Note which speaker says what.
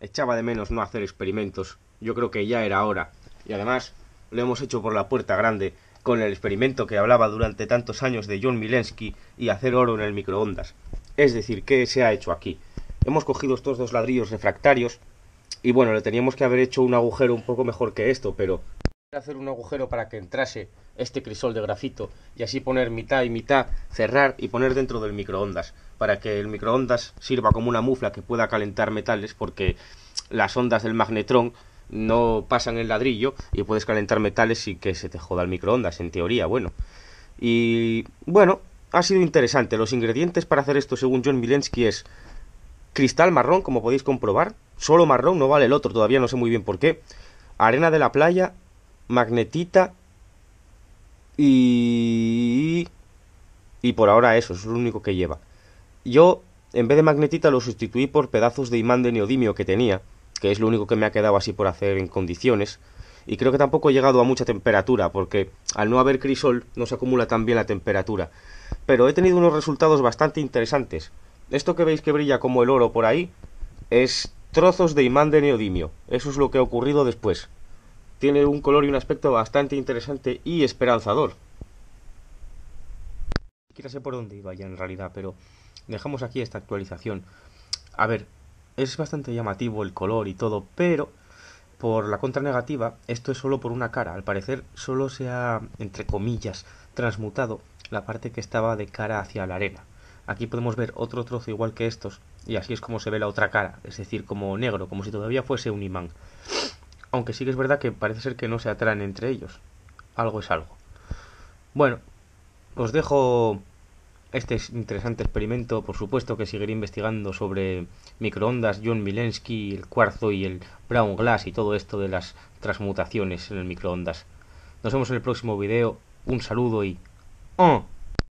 Speaker 1: Echaba de menos no hacer experimentos. Yo creo que ya era hora. Y además, lo hemos hecho por la puerta grande, con el experimento que hablaba durante tantos años de John Milensky y hacer oro en el microondas. Es decir, ¿qué se ha hecho aquí? Hemos cogido estos dos ladrillos refractarios y bueno, le teníamos que haber hecho un agujero un poco mejor que esto, pero hacer un agujero para que entrase este crisol de grafito y así poner mitad y mitad, cerrar y poner dentro del microondas para que el microondas sirva como una mufla que pueda calentar metales porque las ondas del magnetrón no pasan el ladrillo y puedes calentar metales y que se te joda el microondas, en teoría, bueno. Y bueno, ha sido interesante. Los ingredientes para hacer esto, según John Milensky, es cristal marrón, como podéis comprobar. Solo marrón, no vale el otro, todavía no sé muy bien por qué. Arena de la playa, magnetita y... Y por ahora eso, es lo único que lleva. Yo, en vez de magnetita, lo sustituí por pedazos de imán de neodimio que tenía, que es lo único que me ha quedado así por hacer en condiciones. Y creo que tampoco he llegado a mucha temperatura, porque al no haber crisol no se acumula tan bien la temperatura. Pero he tenido unos resultados bastante interesantes. Esto que veis que brilla como el oro por ahí es trozos de imán de neodimio. Eso es lo que ha ocurrido después. Tiene un color y un aspecto bastante interesante y esperanzador. Quiero sé por dónde iba ya en realidad, pero dejamos aquí esta actualización. A ver, es bastante llamativo el color y todo, pero por la contra negativa, esto es solo por una cara. Al parecer solo se ha, entre comillas, transmutado la parte que estaba de cara hacia la arena. Aquí podemos ver otro trozo igual que estos, y así es como se ve la otra cara, es decir, como negro, como si todavía fuese un imán. Aunque sí que es verdad que parece ser que no se atraen entre ellos. Algo es algo. Bueno, os dejo este es interesante experimento, por supuesto, que seguiré investigando sobre microondas, John Milensky, el cuarzo y el brown glass y todo esto de las transmutaciones en el microondas. Nos vemos en el próximo video. Un saludo y... ¡Oh!